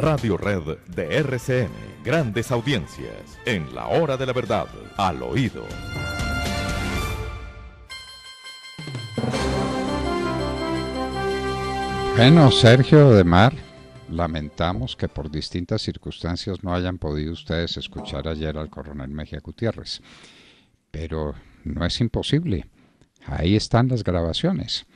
Radio Red de RCN. Grandes audiencias. En la hora de la verdad. Al oído. Bueno, Sergio de Mar, lamentamos que por distintas circunstancias no hayan podido ustedes escuchar ayer al coronel Mejía Gutiérrez. Pero no es imposible. Ahí están las grabaciones.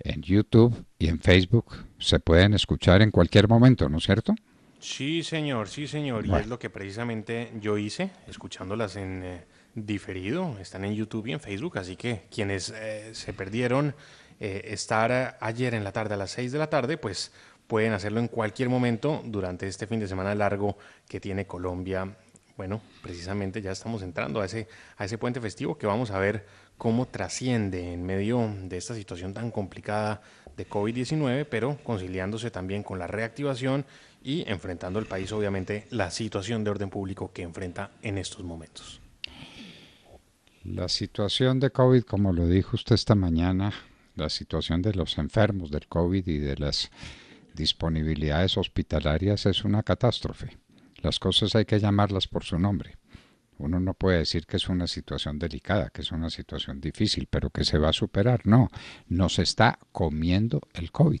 En YouTube y en Facebook se pueden escuchar en cualquier momento, ¿no es cierto? Sí, señor, sí, señor. Y es lo que precisamente yo hice, escuchándolas en eh, diferido. Están en YouTube y en Facebook, así que quienes eh, se perdieron eh, estar ayer en la tarde a las 6 de la tarde, pues pueden hacerlo en cualquier momento durante este fin de semana largo que tiene Colombia. Bueno, precisamente ya estamos entrando a ese, a ese puente festivo que vamos a ver cómo trasciende en medio de esta situación tan complicada de COVID-19, pero conciliándose también con la reactivación y enfrentando el país, obviamente, la situación de orden público que enfrenta en estos momentos. La situación de COVID, como lo dijo usted esta mañana, la situación de los enfermos del COVID y de las disponibilidades hospitalarias es una catástrofe. Las cosas hay que llamarlas por su nombre. Uno no puede decir que es una situación delicada, que es una situación difícil, pero que se va a superar. No, nos está comiendo el COVID.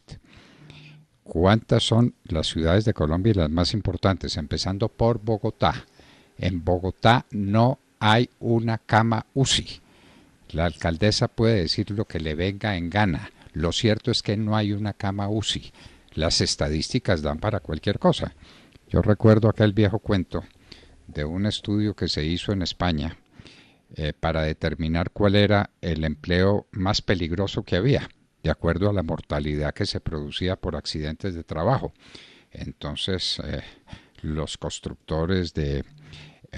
¿Cuántas son las ciudades de Colombia y las más importantes? Empezando por Bogotá. En Bogotá no hay una cama UCI. La alcaldesa puede decir lo que le venga en gana. Lo cierto es que no hay una cama UCI. Las estadísticas dan para cualquier cosa. Yo recuerdo aquel viejo cuento de un estudio que se hizo en España eh, para determinar cuál era el empleo más peligroso que había, de acuerdo a la mortalidad que se producía por accidentes de trabajo. Entonces, eh, los constructores de eh,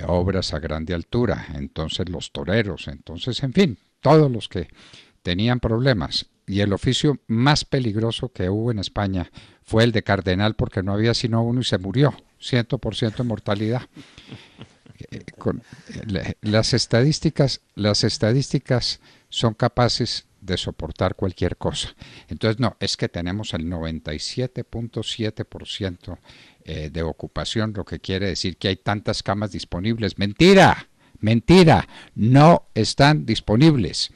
obras a grande altura, entonces los toreros, entonces, en fin, todos los que tenían problemas. Y el oficio más peligroso que hubo en España fue el de cardenal porque no había sino uno y se murió. 100% mortalidad. Eh, las, estadísticas, las estadísticas son capaces de soportar cualquier cosa. Entonces, no, es que tenemos el 97.7% eh, de ocupación, lo que quiere decir que hay tantas camas disponibles. Mentira, mentira, no están disponibles.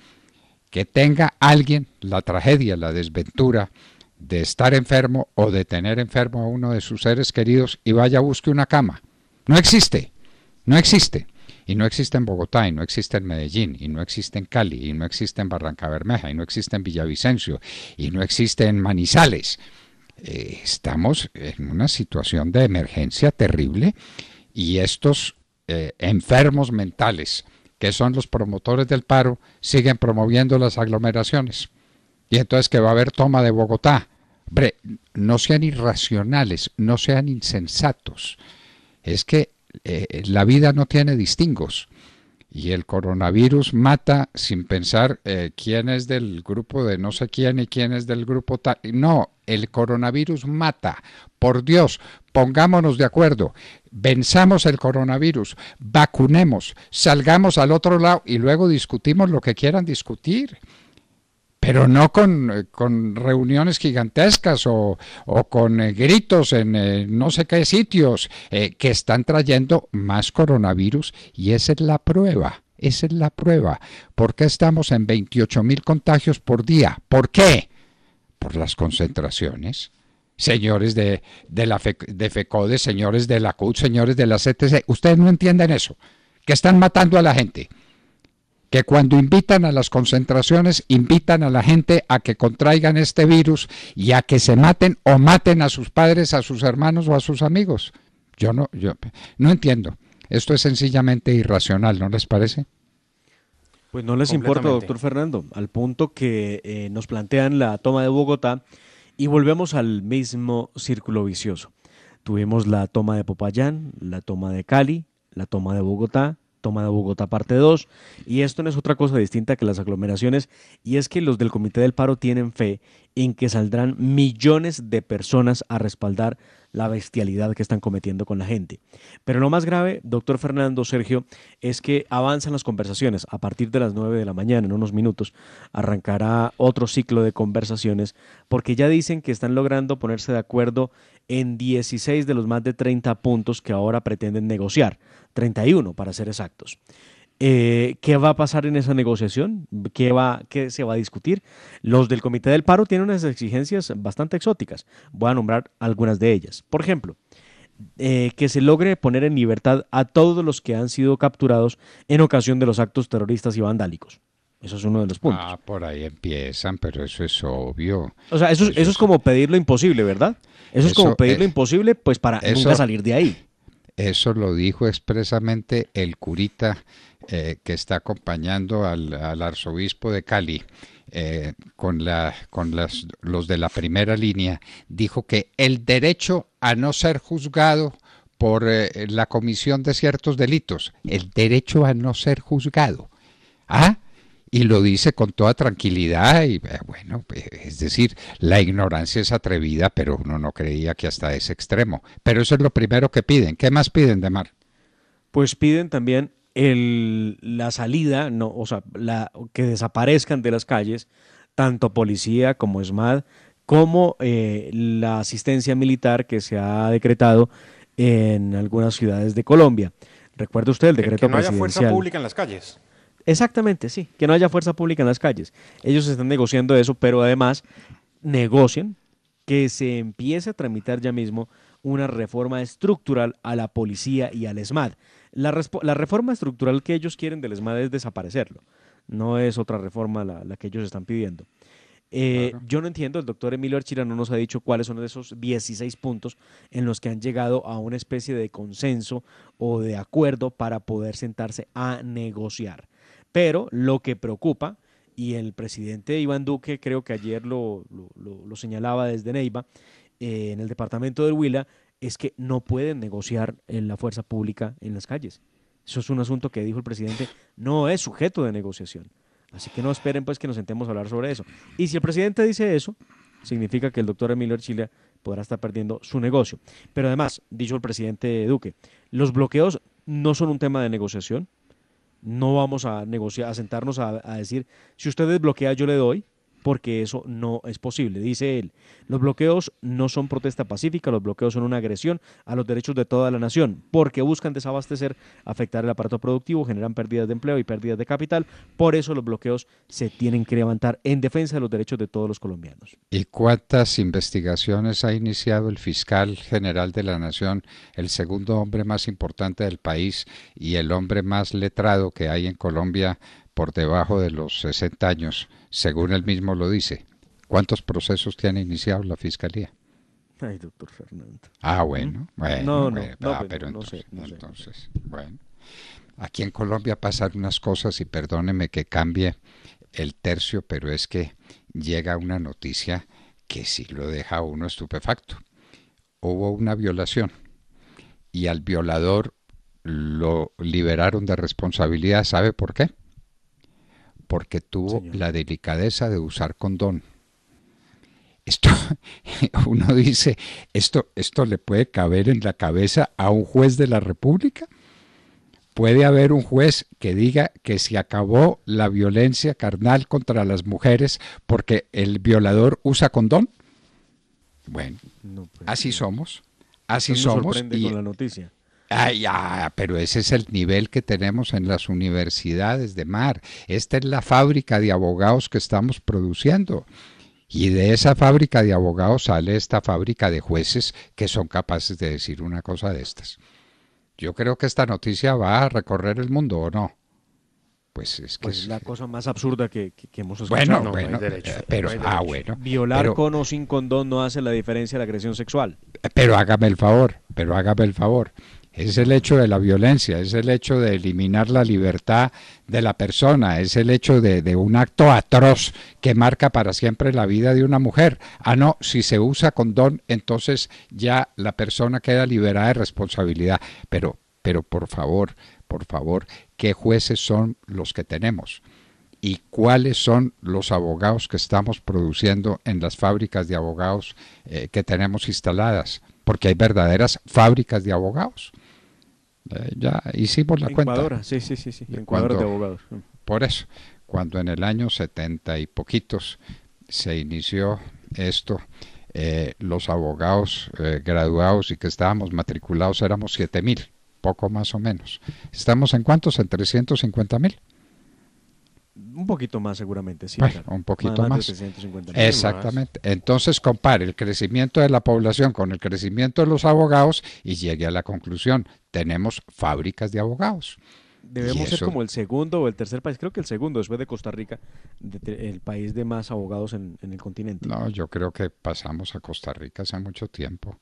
Que tenga alguien la tragedia, la desventura de estar enfermo o de tener enfermo a uno de sus seres queridos y vaya a busque una cama. No existe, no existe. Y no existe en Bogotá, y no existe en Medellín, y no existe en Cali, y no existe en Barranca Bermeja, y no existe en Villavicencio, y no existe en Manizales. Eh, estamos en una situación de emergencia terrible y estos eh, enfermos mentales que son los promotores del paro siguen promoviendo las aglomeraciones. Y entonces que va a haber toma de Bogotá. Hombre, no sean irracionales, no sean insensatos. Es que eh, la vida no tiene distingos. Y el coronavirus mata sin pensar eh, quién es del grupo de no sé quién y quién es del grupo tal. No, el coronavirus mata. Por Dios, pongámonos de acuerdo. Venzamos el coronavirus, vacunemos, salgamos al otro lado y luego discutimos lo que quieran discutir pero no eh, con, reuniones gigantescas o, con eh, gritos en eh, no sé qué sitios que están trayendo más coronavirus y esa es la prueba, esa es la prueba. ¿Por qué estamos en 28 mil contagios por día? ¿Por qué? Por las concentraciones. Señores de, de, la de FECODE, señores de la CUT, señores de la CTC, ustedes no entienden eso, que están matando a la gente que cuando invitan a las concentraciones, invitan a la gente a que contraigan este virus y a que se maten o maten a sus padres, a sus hermanos o a sus amigos. Yo no, yo no entiendo. Esto es sencillamente irracional, ¿no les parece? Pues no les importa, doctor Fernando, al punto que eh, nos plantean la toma de Bogotá y volvemos al mismo círculo vicioso. Tuvimos la toma de Popayán, la toma de Cali, la toma de Bogotá, toma de Bogotá parte 2. Y esto no es otra cosa distinta que las aglomeraciones, y es que los del Comité del Paro tienen fe en que saldrán millones de personas a respaldar la bestialidad que están cometiendo con la gente. Pero lo más grave, doctor Fernando Sergio, es que avanzan las conversaciones. A partir de las 9 de la mañana, en unos minutos, arrancará otro ciclo de conversaciones porque ya dicen que están logrando ponerse de acuerdo en 16 de los más de 30 puntos que ahora pretenden negociar, 31 para ser exactos. Eh, ¿Qué va a pasar en esa negociación? ¿Qué, va, se va a discutir? Los del Comité del Paro tienen unas exigencias bastante exóticas. Voy a nombrar algunas de ellas. Por ejemplo, eh, que se logre poner en libertad a todos los que han sido capturados en ocasión de los actos terroristas y vandálicos. Eso es uno de los puntos. Ah, por ahí empiezan, pero eso es obvio. O sea, eso, es como pedir lo imposible, ¿verdad? Eso, es como pedir lo imposible, pues para nunca salir de ahí. Eso lo dijo expresamente el curita eh, que está acompañando al, arzobispo de Cali. Eh, con, la, con los de la primera línea, dijo que el derecho a no ser juzgado por eh, la comisión de ciertos delitos, el derecho a no ser juzgado. ¿Ah? y lo dice con toda tranquilidad y eh, bueno, pues, es decir, la ignorancia es atrevida, pero uno no creía que hasta ese extremo. Pero eso es lo primero que piden. ¿Qué más piden de Mar? Pues piden también el, la salida, no, o sea, la, que desaparezcan de las calles tanto policía como ESMAD, como eh, la asistencia militar que se ha decretado en algunas ciudades de Colombia. Recuerda usted el decreto que, que no haya fuerza pública en las calles. Exactamente, sí, que no haya fuerza pública en las calles. Ellos están negociando eso, pero además negocian que se empiece a tramitar ya mismo una reforma estructural a la policía y al ESMAD. La, reforma estructural que ellos quieren del ESMAD es desaparecerlo, no es otra reforma la, que ellos están pidiendo. Eh, yo no entiendo, el doctor Emilio Archira no nos ha dicho cuáles son esos 16 puntos en los que han llegado a una especie de consenso o de acuerdo para poder sentarse a negociar. Pero lo que preocupa, y el presidente Iván Duque creo que ayer lo, señalaba desde Neiva, eh, en el departamento de Huila, es que no pueden negociar en la fuerza pública en las calles. Eso es un asunto que dijo el presidente, no es sujeto de negociación. Así que no esperen pues que nos sentemos a hablar sobre eso. Y si el presidente dice eso, significa que el doctor Emilio chile podrá estar perdiendo su negocio. Pero además, dicho el presidente Duque, los bloqueos no son un tema de negociación, no vamos a negociar, a sentarnos a, a decir, si usted desbloquea, yo le doy, porque eso no es posible. Dice él, los bloqueos no son protesta pacífica, los bloqueos son una agresión a los derechos de toda la nación, porque buscan desabastecer, afectar el aparato productivo, generan pérdidas de empleo y pérdidas de capital. Por eso los bloqueos se tienen que levantar en defensa de los derechos de todos los colombianos. ¿Y cuántas investigaciones ha iniciado el fiscal general de la nación, el segundo hombre más importante del país y el hombre más letrado que hay en Colombia? por debajo de los 60 años, según él mismo lo dice. ¿Cuántos procesos tiene iniciado la Fiscalía? Ay, doctor Fernando. Ah, bueno, ¿Mm? bueno. No, no, no, pero entonces, bueno. Aquí en Colombia pasan unas cosas y perdóneme que cambie el tercio, pero es que llega una noticia que sí lo deja uno estupefacto. Hubo una violación y al violador lo liberaron de responsabilidad. ¿Sabe por qué? porque tuvo la delicadeza de usar condón. Esto, uno dice, esto, esto le puede caber en la cabeza a un juez de la República. Puede haber un juez que diga que se acabó la violencia carnal contra las mujeres porque el violador usa condón. Bueno, pues, así somos, así somos. Sorprende con la noticia. Ay, ya. pero ese es el nivel que tenemos en las universidades de mar. Esta es la fábrica de abogados que estamos produciendo. Y de esa fábrica de abogados sale esta fábrica de jueces que son capaces de decir una cosa de estas. Yo creo que esta noticia va a recorrer el mundo, ¿o no? Pues es que pues es la cosa más absurda que, hemos escuchado. Bueno, no, bueno eh, pero ah, bueno. Violar con o sin condón no hace la diferencia de la agresión sexual. Pero hágame el favor, pero hágame el favor es el hecho de la violencia, es el hecho de eliminar la libertad de la persona, es el hecho de, un acto atroz que marca para siempre la vida de una mujer. Ah, no, si se usa condón, entonces ya la persona queda liberada de responsabilidad. Pero, pero por favor, por favor, ¿qué jueces son los que tenemos? ¿Y cuáles son los abogados que estamos produciendo en las fábricas de abogados eh, que tenemos instaladas? Porque hay verdaderas fábricas de abogados. Eh, ya hicimos la cuenta. sí, sí, sí, sí. abogados. Mm. Por eso, cuando en el año 70 y poquitos se inició esto, eh, los abogados eh, graduados y que estábamos matriculados éramos siete mil, poco más o menos. ¿Estamos en cuántos? En cincuenta mil. Un poquito más seguramente, sí. un poquito más. Exactamente. Entonces compare el crecimiento de la población con el crecimiento de los abogados y llegue a la conclusión, tenemos fábricas de abogados. Debemos ser como el segundo o el tercer país, creo que el segundo, después de Costa Rica, el país de más abogados en, en el continente. No, yo creo que pasamos a Costa Rica hace mucho tiempo.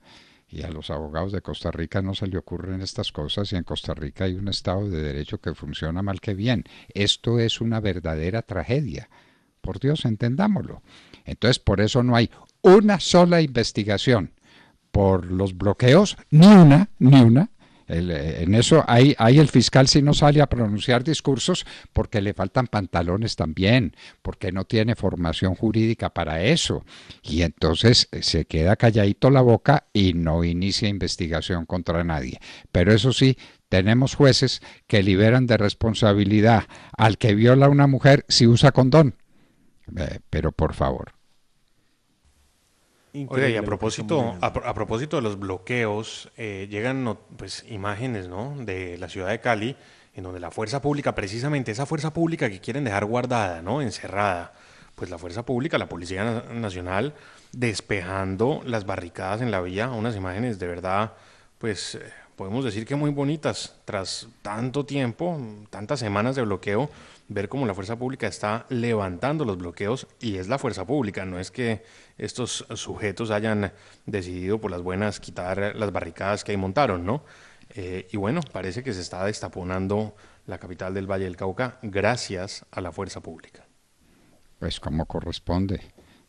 Y a los abogados de Costa Rica no se le ocurren estas cosas y en Costa Rica hay un Estado de Derecho que funciona mal que bien. Esto es una verdadera tragedia. Por Dios, entendámoslo. Entonces, por eso no hay una sola investigación por los bloqueos, ni una, ni una, eh, en eso hay el fiscal si no sale a pronunciar discursos porque le faltan pantalones también, porque no tiene formación jurídica para eso. Y entonces eh, se queda calladito la boca y no inicia investigación contra nadie. Pero eso sí, tenemos jueces que liberan de responsabilidad al que viola a una mujer si usa condón. Eh, pero por favor y a propósito, propósito de los bloqueos, eh, llegan pues, imágenes de la ciudad de Cali, en donde la fuerza pública, precisamente esa fuerza pública que quieren dejar guardada, ¿no? encerrada, pues la fuerza pública, la Policía Nacional, despejando las barricadas en la vía, unas imágenes de verdad, pues eh, podemos decir que muy bonitas, tras tanto tiempo, tantas semanas de bloqueo ver cómo la fuerza pública está levantando los bloqueos y es la fuerza pública, no es que estos sujetos hayan decidido por las buenas quitar las barricadas que ahí montaron, ¿no? Eh, y bueno, parece que se está destaponando la capital del Valle del Cauca gracias a la fuerza pública. Pues como corresponde.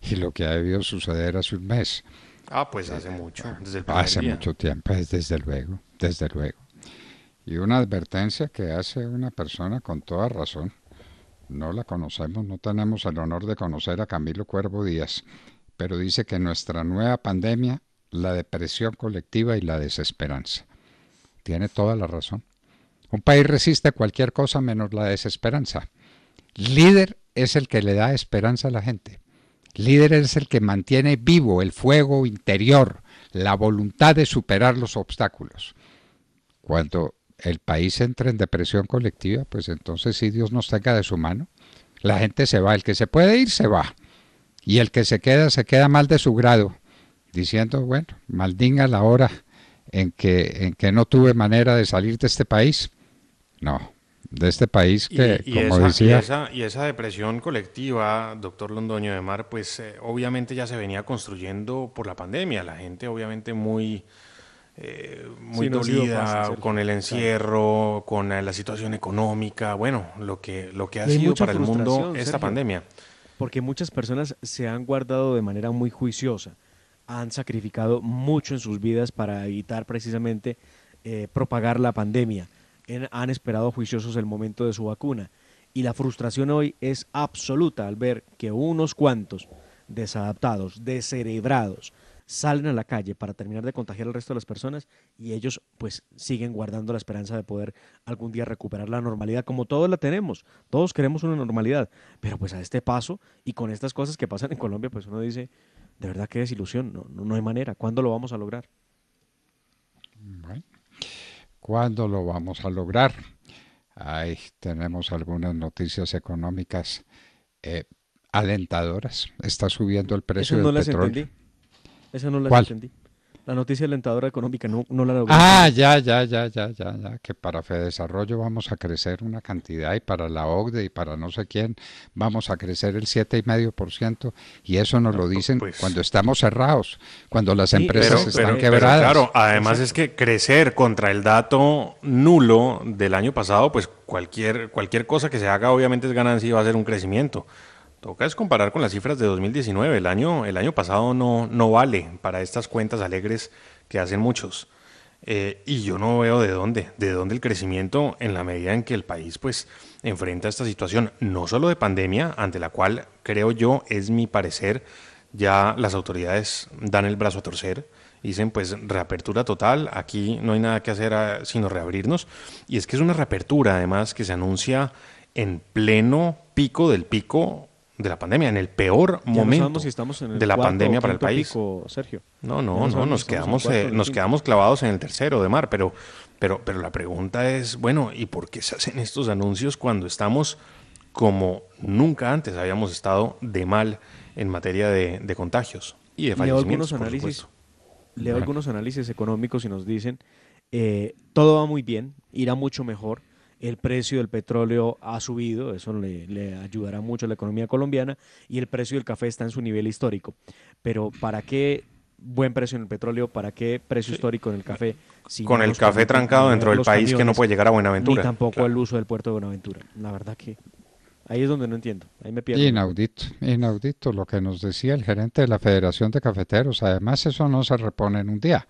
Y lo que ha debido suceder hace un mes. Ah, pues hace mucho. Ah, desde el hace mucho tiempo, desde luego, desde luego. Y una advertencia que hace una persona con toda razón no la conocemos, no tenemos el honor de conocer a Camilo Cuervo Díaz, pero dice que nuestra nueva pandemia, la depresión colectiva y la desesperanza. Tiene toda la razón. Un país resiste cualquier cosa menos la desesperanza. Líder es el que le da esperanza a la gente. Líder es el que mantiene vivo el fuego interior, la voluntad de superar los obstáculos. Cuando el país entra en depresión colectiva, pues entonces si Dios nos saca de su mano, la gente se va, el que se puede ir se va, y el que se queda se queda mal de su grado, diciendo, bueno, maldinga la hora en que, en que no tuve manera de salir de este país. No, de este país que, como decía... Y esa, depresión colectiva, doctor Londoño de Mar, pues eh, obviamente ya se venía construyendo por la pandemia. La gente obviamente muy eh, muy dolida con el encierro, con la situación económica, bueno, lo que, lo que ha sido para el mundo esta pandemia. Porque muchas personas se han guardado de manera muy juiciosa, han sacrificado mucho en sus vidas para evitar precisamente eh, propagar la pandemia, han esperado juiciosos el momento de su vacuna. Y la frustración hoy es absoluta al ver que unos cuantos desadaptados, descerebrados, salen a la calle para terminar de contagiar al resto de las personas y ellos pues siguen guardando la esperanza de poder algún día recuperar la normalidad como todos la tenemos, todos queremos una normalidad, pero pues a este paso y con estas cosas que pasan en Colombia pues uno dice, de verdad qué desilusión, no, no hay manera, ¿cuándo lo vamos a lograr? ¿cuándo lo vamos a lograr? Ahí tenemos algunas noticias económicas eh, alentadoras. Está subiendo el precio Eso no las Entendí. Esa no la entendí. La noticia alentadora económica, no, no la Ah, ya, ya, ya, ya, ya, ya, que para desarrollo vamos a crecer una cantidad y para la OCDE y para no sé quién vamos a crecer el 7,5% y eso nos lo dicen pues. cuando estamos cerrados, cuando las empresas están quebradas. claro, además es que crecer contra el dato nulo del año pasado, pues cualquier, cualquier cosa que se haga obviamente es ganancia y va a ser un crecimiento. Toca es comparar con las cifras de 2019. El año, el año pasado no, no vale para estas cuentas alegres que hacen muchos. Eh, y yo no veo de dónde, de dónde el crecimiento en la medida en que el país pues enfrenta esta situación, no solo de pandemia, ante la cual creo yo, es mi parecer, ya las autoridades dan el brazo a torcer, dicen pues reapertura total, aquí no hay nada que hacer ah, sino reabrirnos, y es que es una reapertura además que se anuncia en pleno pico del pico de la pandemia, en el peor momento de la pandemia para el país. Sergio. No, no, no, nos quedamos, eh, nos quedamos clavados en el tercero de mar, pero, pero, pero la pregunta es, bueno, ¿y por qué se hacen estos anuncios cuando estamos como nunca antes habíamos estado de mal en materia de, contagios y de fallecimientos? Leo algunos análisis, leo algunos análisis económicos y nos dicen, eh, todo va muy bien, irá mucho mejor el precio del petróleo ha subido, eso le, ayudará mucho a la economía colombiana, y el precio del café está en su nivel histórico. Pero ¿para qué buen precio en el petróleo? ¿Para qué precio histórico en el café? Si Con el café trancado dentro del país que no puede llegar a Buenaventura. y tampoco el uso del puerto de Buenaventura. La verdad que... Ahí es donde no entiendo, ahí me pierdo. Inaudito, inaudito lo que nos decía el gerente de la Federación de Cafeteros. Además, eso no se repone en un día.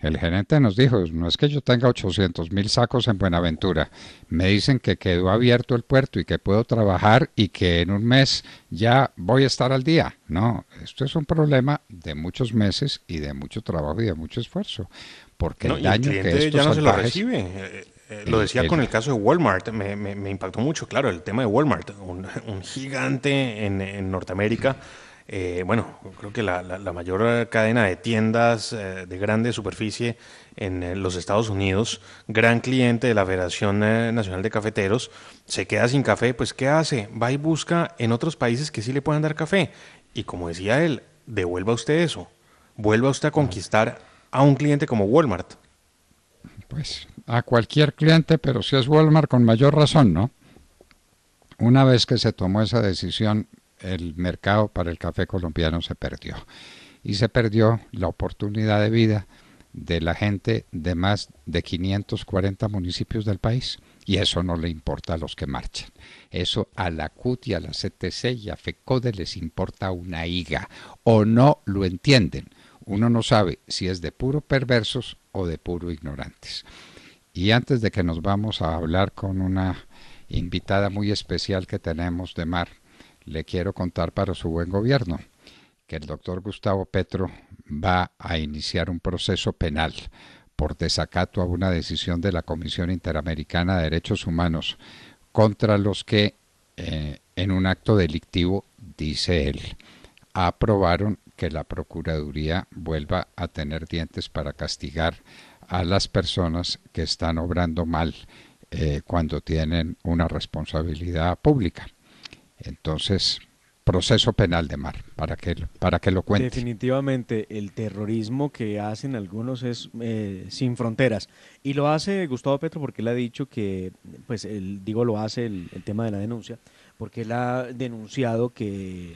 El gerente nos dijo, no es que yo tenga 800 mil sacos en Buenaventura. Me dicen que quedó abierto el puerto y que puedo trabajar y que en un mes ya voy a estar al día. No, esto es un problema de muchos meses y de mucho trabajo y de mucho esfuerzo. Porque el daño ya no se lo recibe. Eh, eh, eh, lo decía con el caso de Walmart, me, impactó mucho, claro, el tema de Walmart, un, gigante en, Norteamérica. Eh, bueno, creo que la, mayor cadena de tiendas eh, de grande superficie en eh, los Estados Unidos, gran cliente de la Federación Nacional de Cafeteros, se queda sin café, pues ¿qué hace? Va y busca en otros países que sí le puedan dar café. Y como decía él, devuelva usted eso, vuelva usted a conquistar a un cliente como Walmart. Pues a cualquier cliente, pero si es Walmart con mayor razón, ¿no? Una vez que se tomó esa decisión, el mercado para el café colombiano se perdió. Y se perdió la oportunidad de vida de la gente de más de 540 municipios del país. Y eso no le importa a los que marchan. Eso a la CUT y a la CTC y a FECODE les importa una higa. O no lo entienden. Uno no sabe si es de puro perversos o de puro ignorantes. Y antes de que nos vamos a hablar con una invitada muy especial que tenemos de mar, le quiero contar para su buen gobierno que el doctor Gustavo Petro va a iniciar un proceso penal por desacato a una decisión de la Comisión Interamericana de Derechos Humanos contra los que eh, en un acto delictivo, dice él, aprobaron que la Procuraduría vuelva a tener dientes para castigar a las personas que están obrando mal eh, cuando tienen una responsabilidad pública. Entonces, proceso penal de mar, para que, para que lo cuente. Definitivamente, el terrorismo que hacen algunos es eh, sin fronteras. Y lo hace Gustavo Petro porque él ha dicho que, pues, digo, lo hace el, tema de la denuncia, porque él ha denunciado que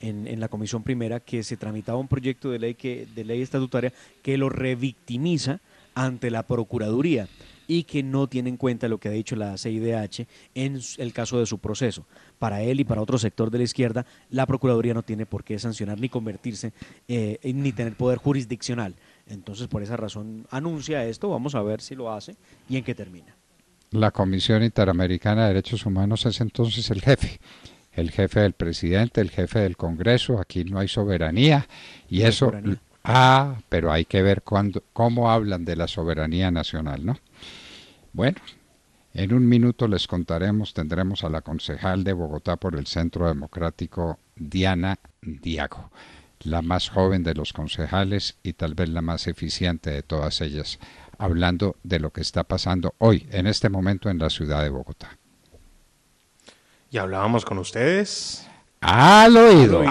en, en, la comisión primera que se tramitaba un proyecto de ley, que, de ley estatutaria que lo revictimiza ante la Procuraduría y que no tiene en cuenta lo que ha dicho la CIDH en el caso de su proceso. Para él y para otro sector de la izquierda, la Procuraduría no tiene por qué sancionar ni convertirse eh, ni tener poder jurisdiccional. Entonces, por esa razón, anuncia esto, vamos a ver si lo hace y en qué termina. La Comisión Interamericana de Derechos Humanos es entonces el jefe el jefe del presidente, el jefe del Congreso, aquí no hay soberanía y eso ah, pero hay que ver cómo hablan de la soberanía nacional, ¿no? Bueno, en un minuto les contaremos, tendremos a la concejal de Bogotá por el Centro Democrático, Diana Diago, la más joven de los concejales y tal vez la más eficiente de todas ellas, hablando de lo que está pasando hoy, en este momento, en la ciudad de Bogotá. Y hablábamos con ustedes. Al oído.